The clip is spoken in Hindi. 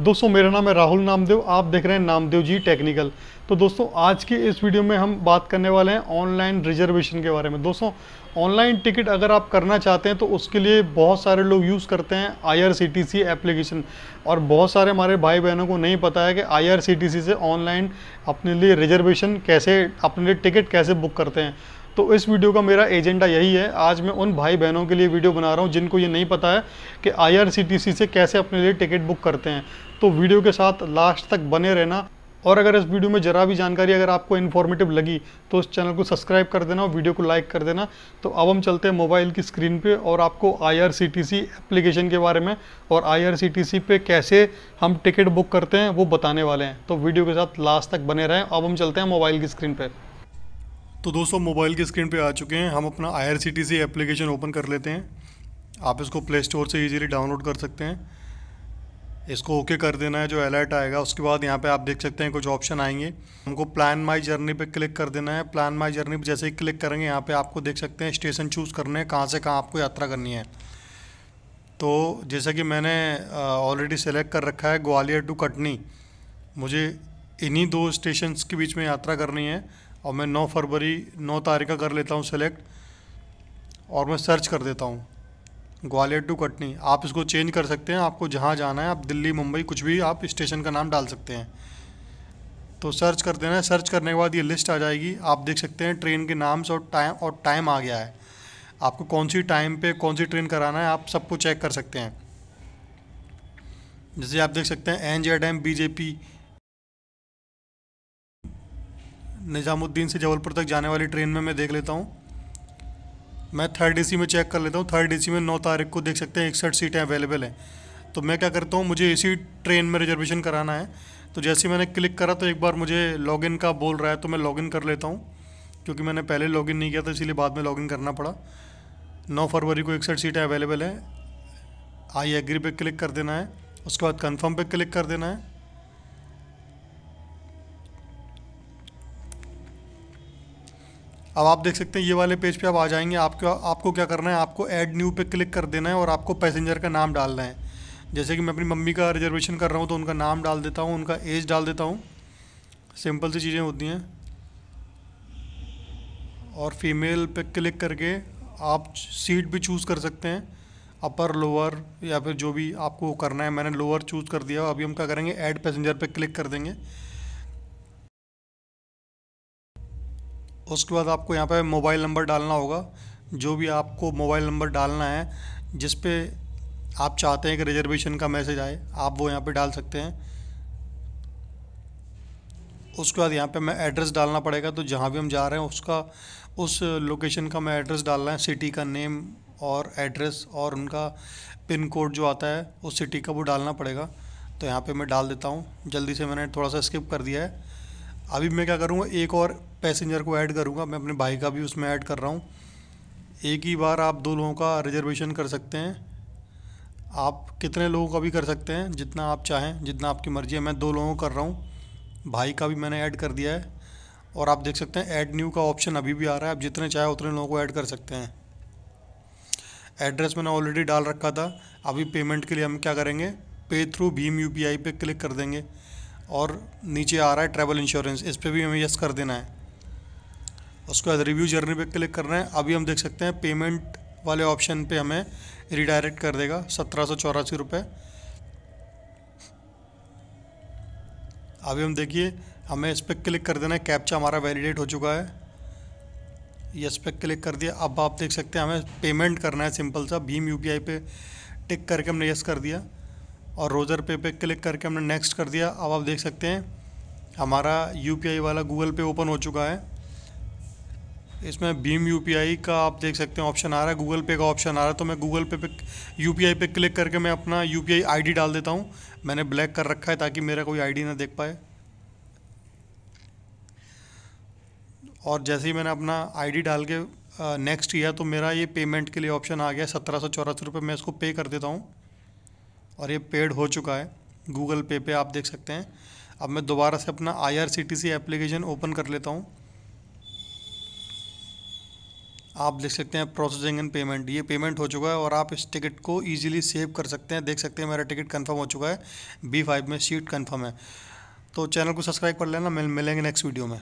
दोस्तों मेरा नाम है राहुल नामदेव आप देख रहे हैं नामदेव जी टेक्निकल तो दोस्तों आज की इस वीडियो में हम बात करने वाले हैं ऑनलाइन रिजर्वेशन के बारे में दोस्तों ऑनलाइन टिकट अगर आप करना चाहते हैं तो उसके लिए बहुत सारे लोग यूज़ करते हैं आईआरसीटीसी एप्लीकेशन और बहुत सारे हमारे भाई बहनों को नहीं पता है कि आईआरसीटीसी से ऑनलाइन अपने लिए रिजर्वेशन कैसे अपने लिए टिकट कैसे बुक करते हैं तो इस वीडियो का मेरा एजेंडा यही है आज मैं उन भाई बहनों के लिए वीडियो बना रहा हूँ जिनको ये नहीं पता है कि आई से कैसे अपने लिए टिकट बुक करते हैं तो वीडियो के साथ लास्ट तक बने रहना और अगर इस वीडियो में ज़रा भी जानकारी अगर आपको इन्फॉर्मेटिव लगी तो उस चैनल को सब्सक्राइब कर देना और वीडियो को लाइक कर देना तो अब हम चलते हैं मोबाइल की स्क्रीन पे और आपको आईआरसीटीसी एप्लीकेशन के बारे में और आईआरसीटीसी पे कैसे हम टिकट बुक करते हैं वो बताने वाले हैं तो वीडियो के साथ लास्ट तक बने रहें अब हम चलते हैं मोबाइल की स्क्रीन पर तो दोस्तों मोबाइल की स्क्रीन पे आ चुके हैं हम अपना I R C T C application open कर लेते हैं आप इसको प्ले स्टोर से ईजीली डाउनलोड कर सकते हैं इसको ओके कर देना है जो अलर्ट आएगा उसके बाद यहाँ पे आप देख सकते हैं कुछ ऑप्शन आएंगे हमको प्लान माई जर्नी पे क्लिक कर देना है प्लान माई जर्नी पर जैसे ही क्लिक करेंगे यहाँ पे आपको देख सकते हैं स्टेशन चूज़ करने हैं कहाँ से कहाँ आपको यात्रा करनी है तो जैसा कि मैंने ऑलरेडी सेलेक्ट कर रखा है ग्वालियर टू कटनी मुझे इन्हीं दो स्टेशन के बीच में यात्रा करनी है और मैं 9 फरवरी 9 तारीख का कर लेता हूँ सेलेक्ट और मैं सर्च कर देता हूँ ग्वालियर टू कटनी आप इसको चेंज कर सकते हैं आपको जहाँ जाना है आप दिल्ली मुंबई कुछ भी आप स्टेशन का नाम डाल सकते हैं तो सर्च कर देना है सर्च करने के बाद ये लिस्ट आ जाएगी आप देख सकते हैं ट्रेन के नाम्स और टाइम और टाइम आ गया है आपको कौन सी टाइम पे कौन सी ट्रेन कराना है आप सबको चेक कर सकते हैं जैसे आप देख सकते हैं N Z M BJP J Nizamuddin से जबलपुर तक जाने वाली ट्रेन में मैं देख लेता हूँ मैं थर्ड एसी में चेक कर लेता हूँ थर्ड एसी में नौ तारीख को देख सकते हैं इकसठ सीटें अवेलेबल हैं तो मैं क्या करता हूँ मुझे इसी ट्रेन में रिजर्वेशन कराना है तो जैसे मैंने क्लिक करा तो एक बार मुझे लॉगिन का बोल रहा है तो मैं लॉगिन कर लेता हूँ क्योंकि मैंने पहले लॉगिन नहीं किया था इसीलिए बाद में लॉगिन करना पड़ा नौ फरवरी को इकसठ सीटें अवेलेबल हैं आई एग्री पे क्लिक कर देना है उसके बाद कन्फर्म पे क्लिक कर देना है अब आप देख सकते हैं ये वाले पेज पे आप आ जाएंगे आपको आपको क्या करना है आपको ऐड न्यू पे क्लिक कर देना है और आपको पैसेंजर का नाम डालना है जैसे कि मैं अपनी मम्मी का रिजर्वेशन कर रहा हूँ तो उनका नाम डाल देता हूँ उनका एज डाल देता हूँ सिंपल सी चीज़ें होती हैं और फीमेल पे क्लिक करके आप सीट भी चूज़ कर सकते हैं अपर लोअर या फिर जो भी आपको करना है मैंने लोअर चूज़ कर दिया अभी हम क्या करेंगे ऐड पैसेंजर पर क्लिक कर देंगे उसके बाद आपको यहाँ पर मोबाइल नंबर डालना होगा जो भी आपको मोबाइल नंबर डालना है जिस पे आप चाहते हैं कि रिजर्वेशन का मैसेज आए आप वो यहाँ पे डाल सकते हैं उसके बाद यहाँ पे मैं एड्रेस डालना पड़ेगा तो जहाँ भी हम जा रहे हैं उसका उस लोकेशन का मैं एड्रेस डालना है सिटी का नेम और एड्रेस और उनका पिन कोड जो आता है उस सिटी का वो डालना पड़ेगा तो यहाँ पे मैं डाल देता हूँ जल्दी से मैंने थोड़ा सा स्किप कर दिया है अभी मैं क्या करूँगा एक और पैसेंजर को ऐड करूँगा मैं अपने भाई का भी उसमें ऐड कर रहा हूँ एक ही बार आप दो लोगों का रिजर्वेशन कर सकते हैं आप कितने लोगों का भी कर सकते हैं जितना आप चाहें जितना आपकी मर्ज़ी है मैं दो लोगों कर रहा हूँ भाई का भी मैंने ऐड कर दिया है और आप देख सकते हैं ऐड न्यू का ऑप्शन अभी भी आ रहा है आप जितने चाहे उतने लोगों को ऐड कर सकते हैं एड्रेस मैंने ऑलरेडी डाल रखा था अभी पेमेंट के लिए हम क्या करेंगे पे थ्रू भीम यू पे क्लिक कर देंगे और नीचे आ रहा है ट्रैवल इंश्योरेंस इस पर भी हमें यस कर देना है उसके बाद रिव्यू जर्नी पे क्लिक करना है अभी हम देख सकते हैं पेमेंट वाले ऑप्शन पे हमें रिडायरेक्ट कर देगा सत्रह सौ चौरासी रुपये अभी हम देखिए हमें इस पर क्लिक कर देना है कैप्चा हमारा वैलिडेट हो चुका है यस पे क्लिक कर दिया अब आप देख सकते हैं हमें पेमेंट करना है सिंपल सा भीम यूपीआई पे टिक करके हमने यस कर दिया और रोज़र पे पे क्लिक करके हमने नेक्स्ट कर दिया अब आप देख सकते हैं हमारा यू वाला गूगल पे ओपन हो चुका है इसमें भीम यू का आप देख सकते हैं ऑप्शन आ रहा है गूगल पे का ऑप्शन आ रहा है तो मैं गूगल पे पे यू पे क्लिक करके मैं अपना यू आईडी डाल देता हूँ मैंने ब्लैक कर रखा है ताकि मेरा कोई आई ना देख पाए और जैसे ही मैंने अपना आईडी डाल के नेक्स्ट किया तो मेरा ये पेमेंट के लिए ऑप्शन आ गया सत्रह सौ चौरासी रुपये मैं इसको पे कर देता हूँ और ये पेड हो चुका है गूगल पे पे आप देख सकते हैं अब मैं दोबारा से अपना आईआरसीटीसी एप्लीकेशन ओपन कर लेता हूँ आप देख सकते हैं प्रोसेसिंग एंड पेमेंट ये पेमेंट हो चुका है और आप इस टिकट को इजीली सेव कर सकते हैं देख सकते हैं मेरा टिकट कंफर्म हो चुका है बी फाइव में सीट कंफर्म है तो चैनल को सब्सक्राइब कर लेना मिल मिलेंगे नेक्स्ट वीडियो में